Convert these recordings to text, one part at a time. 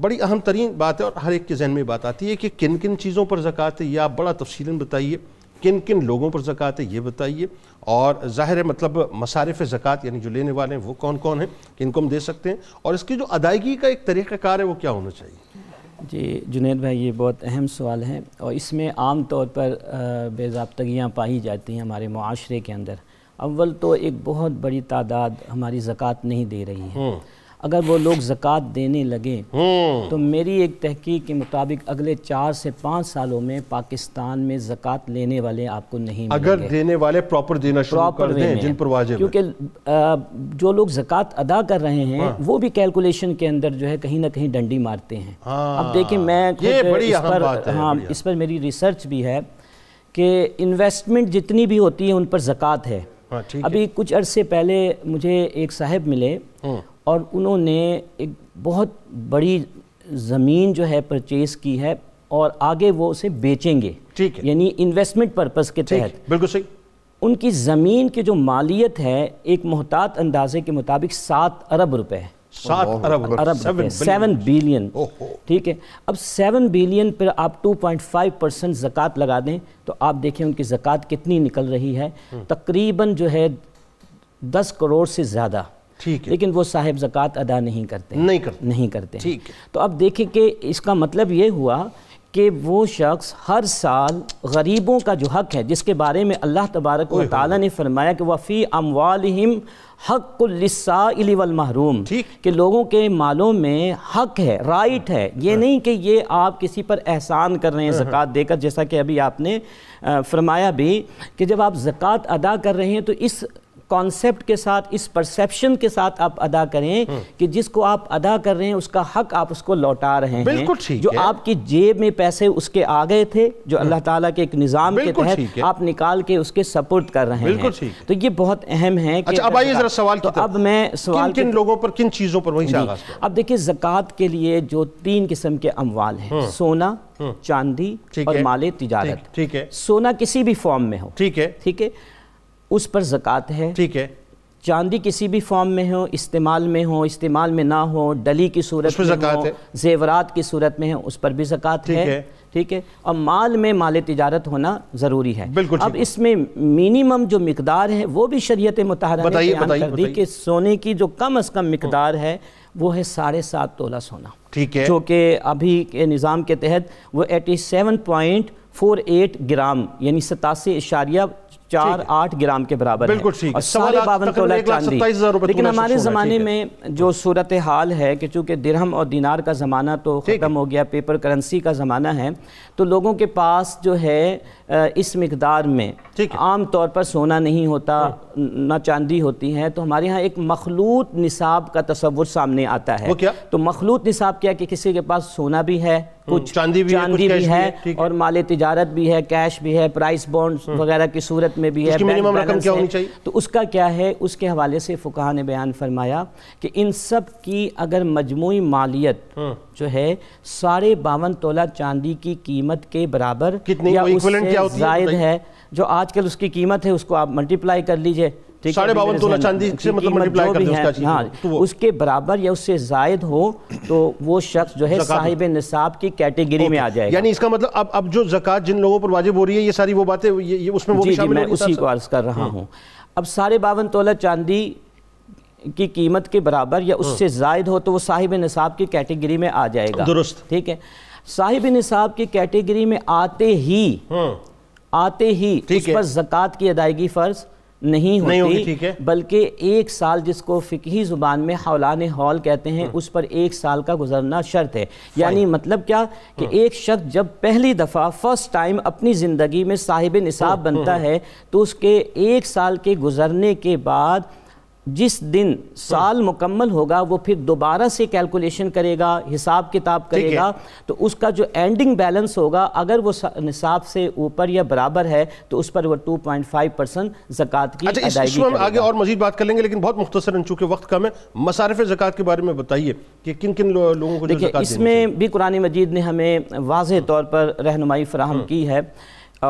बड़ी अहम तरीन बात है और हर एक के जहन में बात आती है कि किन किन चीज़ों पर ज़क़़त है ये आप बड़ा तफसीला बताइए किन किन लोगों पर ज़क़ात है ये बताइए और ज़ाहिर है मतलब मसारफ ज़क़ात यानी जो लेने वाले हैं वो कौन कौन हैं को हम दे सकते हैं और इसकी जो अदायगी का एक तरीक़ाकार है वो क्या होना चाहिए जी जुनेद भाई ये बहुत अहम सवाल है और इसमें आम तौर पर बेजाबतगियाँ पाई जाती हैं हमारे माशरे के अंदर अव्वल तो एक बहुत बड़ी तादाद हमारी ज़क़़त नहीं दे रही है अगर वो लोग ज़क़़त देने लगे हम्म। तो मेरी एक तहकीक के मुताबिक अगले चार से पाँच सालों में पाकिस्तान में ज़क़़त लेने वाले आपको नहीं अगर देने वाले प्रॉपर देना प्रॉपर दें जिन पर वाजिब क्योंकि जो लोग ज़क़़त अदा कर रहे हैं हाँ। वो भी कैलकुलेशन के अंदर जो है कहीं ना कहीं डंडी मारते हैं हाँ। अब देखिए मैं इस पर हाँ इस पर मेरी रिसर्च भी है कि इन्वेस्टमेंट जितनी भी होती है उन पर ज़क़़त हाँ, है अभी कुछ अरसे पहले मुझे एक साहब मिले हाँ। और उन्होंने एक बहुत बड़ी ज़मीन जो है परचेज़ की है और आगे वो उसे बेचेंगे ठीक है यानी इन्वेस्टमेंट पर्पस के तहत बिल्कुल सही उनकी ज़मीन की जो मालियत है एक मोहतात अंदाजे के मुताबिक सात अरब रुपए है सात अरब अरब सेवन बिलियन ठीक है अब सेवन बिलियन पर आप 2.5 परसेंट ज़क़़त लगा दें तो आप देखें उनकी ज़क़़त कितनी निकल रही है हम्म। तकरीबन जो है दस करोड़ से ज़्यादा ठीक है लेकिन वो साहिब ज़क़़त अदा नहीं करते नहीं करते नहीं करते ठीक तो अब देखें कि इसका मतलब ये हुआ कि वो शख्स हर साल गरीबों का जो हक है जिसके बारे में अल्लाह तबारक ताली ने फरमाया कि वफ़ी अमवालम हक़ुल्लिसाइल वलमहरूम कि लोगों के मालों में हक है राइट है ये हाँ। नहीं कि ये आप किसी पर एहसान कर रहे हैं हाँ। ज़क़़त देकर जैसा कि अभी आपने फरमाया भी कि जब आप ज़क़़त अदा कर रहे हैं तो इस कॉन्सेप्ट के साथ इस परसेप्शन के साथ आप अदा करें हम्म। कि जिसको आप अदा कर रहे हैं उसका हक आप उसको लौटा रहे हैं बिल्कुल ठीक जो है। आपकी जेब में पैसे उसके आ गए थे जो हम्म। अल्लाह ताला के एक निज़ाम के तहत आप निकाल के उसके सपोर्ट कर रहे हैं तो ये बहुत अहम है कि अच्छा, अब आइए जरा सवाल तो अब मैं सवाल किन, लोगों पर किन चीज़ों पर वही अब देखिए जक़ात के लिए जो तीन किस्म के अमवाल हैं हम्म। सोना चांदी और माले तिजारत ठीक है सोना किसी भी फॉर्म में हो ठीक है ठीक है उस पर ज़क़़त है ठीक है चांदी किसी भी फॉर्म में हो इस्तेमाल में हो इस्तेमाल में ना हो डली की सूरत में हो जेवरात की सूरत में हो उस पर भी जक़ात है ठीक है और माल में माल तिजारत होना ज़रूरी है बिल्कुल अब इसमें मिनिमम जो मकदार है वो भी शरीत मतहरा के कि सोने की जो कम अज़ कम मकदार है वो है साढ़े सात तोला सोना ठीक है जो कि अभी के निज़ाम के तहत वो eighty seven point four eight gram यानी सतासी इशारिया चार आठ ग्राम के बराबर बिल्कुल बावन तोला चांदी लेकिन हमारे ज़माने में जो सूरत हाल है कि चूंकि दिरहम और दिनार का ज़माना तो ख़त्म हो गया पेपर करेंसी का ज़माना है तो लोगों के पास जो है इस मकदार में आम तौर पर सोना नहीं होता हाँ। ना चांदी होती है तो हमारे यहाँ एक मखलूत निसाब का तस्वुर सामने आता है तो मखलूत निसाब क्या कि किसी के पास सोना भी है हम्म, कुछ चांदी भी चांदी भी है और माल तजारत भी है कैश भी है प्राइस हम्म। बॉन्ड वगैरह की सूरत सूरत में भी है मिनिमम रकम क्या होनी चाहिए तो उसका क्या है उसके हवाले से फुका ने बयान फरमाया कि इन सब की अगर मजमू मालियत हाँ। जो है साढ़े बावन तोला चांदी की कीमत के बराबर या उससे जायद है जो आजकल उसकी कीमत है उसको आप मल्टीप्लाई कर लीजिए साढ़े बावन तोला चांदी से मतलब मल्टीप्लाई कर उसका हाँ तो, तो उसके बराबर या उससे जायद हो तो वो शख्स जो है साहिब निसाब की कैटेगरी में आ जाए यानी इसका मतलब अब अब जो जक़ात जिन लोगों पर वाजिब हो रही है ये सारी वो बातें उसमें वो मैं उसी को अर्ज कर रहा हाँ। हूँ अब साढ़े बावन तोला चांदी की कीमत के बराबर या हाँ। उससे जायद हो तो वो साहिब निसाब की कैटेगरी में आ जाएगा दुरुस्त ठीक है साहिब निसाब की कैटेगरी में आते ही हाँ। आते ही उस पर जक़ात की अदायगी फ़र्ज़ नहीं होती, नहीं होगी बल्कि एक साल जिसको फ़िकी ज़ुबान में हौलान हॉल कहते हैं हम्म। उस पर एक साल का गुजरना शर्त है यानी मतलब क्या हम्म। कि एक शख्स जब पहली दफ़ा फ़र्स्ट टाइम अपनी ज़िंदगी में साहिब निसाब हम्म, बनता है तो उसके एक साल के गुजरने के बाद जिस दिन साल हाँ। मुकम्मल होगा वो फिर दोबारा से कैलकुलेशन करेगा हिसाब किताब करेगा तो उसका जो एंडिंग बैलेंस होगा अगर वो निसाब से ऊपर या बराबर है तो उस पर वो 2.5 परसेंट जक़ात की अच्छा, इस आगे और मजीद बात कर लेंगे लेकिन बहुत मुख्तसर चूँकि वक्त कम है मसारफ जक़ात के बारे में बताइए कि किन किन लो, लोगों को देखिए इसमें भी कुरान मजीद ने हमें वाज हाँ। तौर पर रहनुमाई फ्राहम हाँ। की है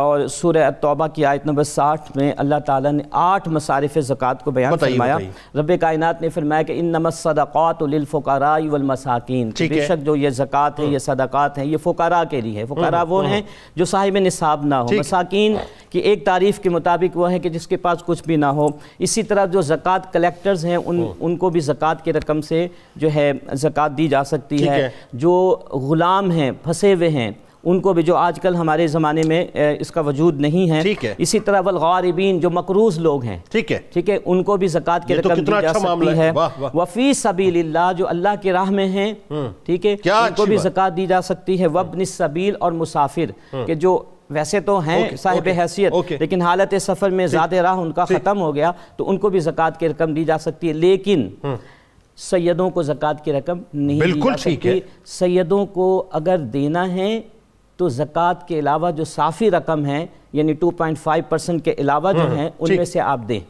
और सूर्य तौबा की आयत नंबर साठ में अल्लाह ताला ने आठ मसारफ ज़क़़त को बयान फरमाया रब कायनात ने फरमाया कि इन नमस सदाक़ातफ़ारामसाकिन बेशक जो ये ज़क़़त है ये सदक़ात हैं ये हाँ। फ़ुकारा के लिए है फ़ुकारा हाँ, वो हाँ। हैं जो साहिब निसाब ना हो मसाकिन की एक तारीफ़ के मुताबिक वह है कि जिसके पास कुछ भी ना हो इसी तरह जो ज़क़़त कलेक्टर्स हैं उन उनको भी ज़क़़त की रकम से जो है ज़क़़त दी जा सकती है जो ग़ुलाम हैं फंसे हुए हैं उनको भी जो आजकल हमारे ज़माने में इसका वजूद नहीं है ठीक है इसी तरह वलगारबीन जो मकरूज लोग हैं ठीक है ठीक है उनको भी ज़क़़त की तो रकम तो दी जा अच्छा सकती है वफ़ी सबील जो अल्लाह के राह में हैं हम्म। ठीक है उनको भी ज़क़़त दी जा सकती है वबन सबील और मुसाफिर हम्म। के जो वैसे तो हैं साहिब हैसियत लेकिन हालत सफ़र में ज़्यादा राह उनका ख़त्म हो गया तो उनको भी जक़ात की रकम दी जा सकती है लेकिन हम्म। सैदों को ज़क़़त की रकम नहीं बिल्कुल ठीक है सैदों को अगर देना है तो ज़क़़त के अलावा जो साफ़ी रकम है यानी 2.5 परसेंट के अलावा जो हम्म, है उनमें से आप दें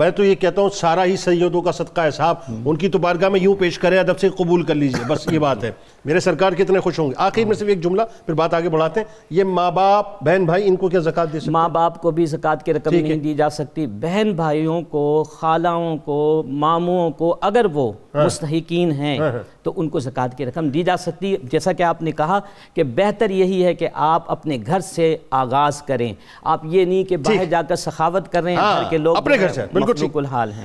मैं तो ये कहता हूँ सारा ही सैदों का सदका है साहब उनकी तो बारगाह में यूँ पेश करें अदब से कबूल कर लीजिए बस ये बात है मेरे सरकार कितने खुश होंगे आखिर में सिर्फ एक जुमला फिर बात आगे बढ़ाते हैं ये माँ बाप बहन भाई इनको क्या जक़ात दे सकते माँ बाप को भी जक़ात की रकम नहीं दी जा सकती बहन भाइयों को खालाओं को मामुओं को अगर वो हाँ। मुस्तकिन हैं हाँ, हाँ। तो उनको जक़ात की रकम दी जा सकती है जैसा कि आपने कहा कि बेहतर यही है कि आप अपने घर से आगाज़ करें आप ये नहीं कि बाहर जाकर सखावत कर रहे हैं घर के लोग अपने घर से बिल्कुल हाल हैं